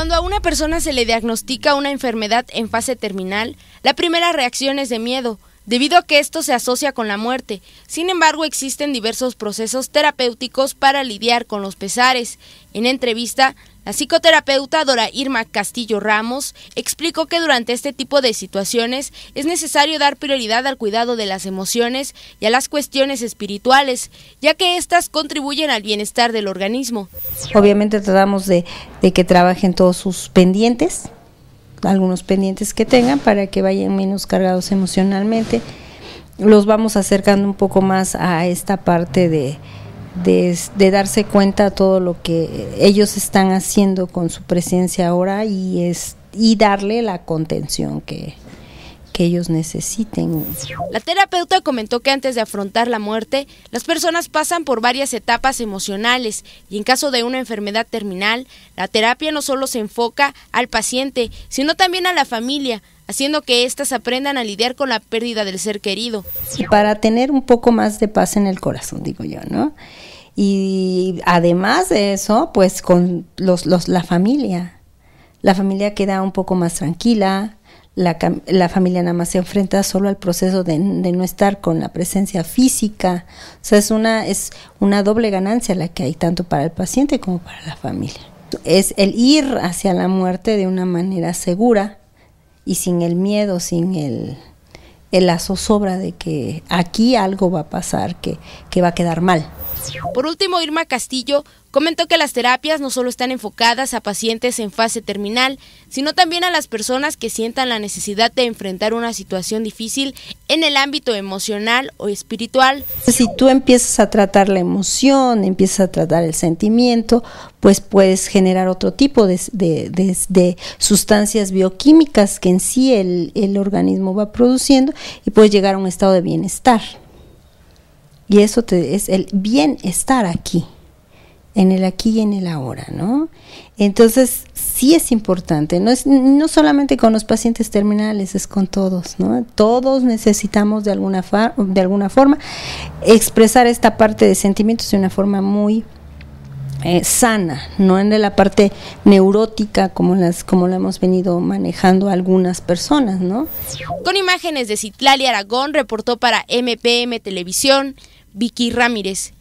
Cuando a una persona se le diagnostica una enfermedad en fase terminal, la primera reacción es de miedo, debido a que esto se asocia con la muerte. Sin embargo, existen diversos procesos terapéuticos para lidiar con los pesares. En entrevista, la psicoterapeuta Dora Irma Castillo Ramos explicó que durante este tipo de situaciones es necesario dar prioridad al cuidado de las emociones y a las cuestiones espirituales, ya que éstas contribuyen al bienestar del organismo. Obviamente tratamos de, de que trabajen todos sus pendientes, algunos pendientes que tengan para que vayan menos cargados emocionalmente. Los vamos acercando un poco más a esta parte de, de, darse cuenta de todo lo que ellos están haciendo con su presencia ahora y, es, y darle la contención que, que ellos necesiten. La terapeuta comentó que antes de afrontar la muerte, las personas pasan por varias etapas emocionales y en caso de una enfermedad terminal, la terapia no solo se enfoca al paciente, sino también a la familia, haciendo que éstas aprendan a lidiar con la pérdida del ser querido. y Para tener un poco más de paz en el corazón, digo yo, ¿no? Y además de eso, pues con los, los, la familia. La familia queda un poco más tranquila, la, familia nada más se enfrenta solo al proceso de, no estar con la presencia física. O sea, es una, es una doble ganancia la que hay tanto para el paciente como para la familia. Es el ir hacia la muerte de una manera segura y sin el miedo, sin el, el la zozobra de que aquí algo va a pasar, que, que va a quedar mal. Por último, Irma Castillo Comentó que las terapias no solo están enfocadas a pacientes en fase terminal, sino también a las personas que sientan la necesidad de enfrentar una situación difícil en el ámbito emocional o espiritual. Si tú empiezas a tratar la emoción, empiezas a tratar el sentimiento, pues puedes generar otro tipo de, sustancias bioquímicas que en sí el, el organismo va produciendo y puedes llegar a un estado de bienestar. Y eso te, es el bienestar aquí en el aquí y en el ahora, ¿no? Entonces, sí es importante, no, es, no solamente con los pacientes terminales, es con todos, ¿no? Todos necesitamos de alguna, de alguna forma expresar esta parte de sentimientos de una forma muy eh, sana, no en la parte neurótica como las como lo hemos venido manejando algunas personas, ¿no? Con imágenes de Citlali Aragón reportó para MPM Televisión Vicky Ramírez.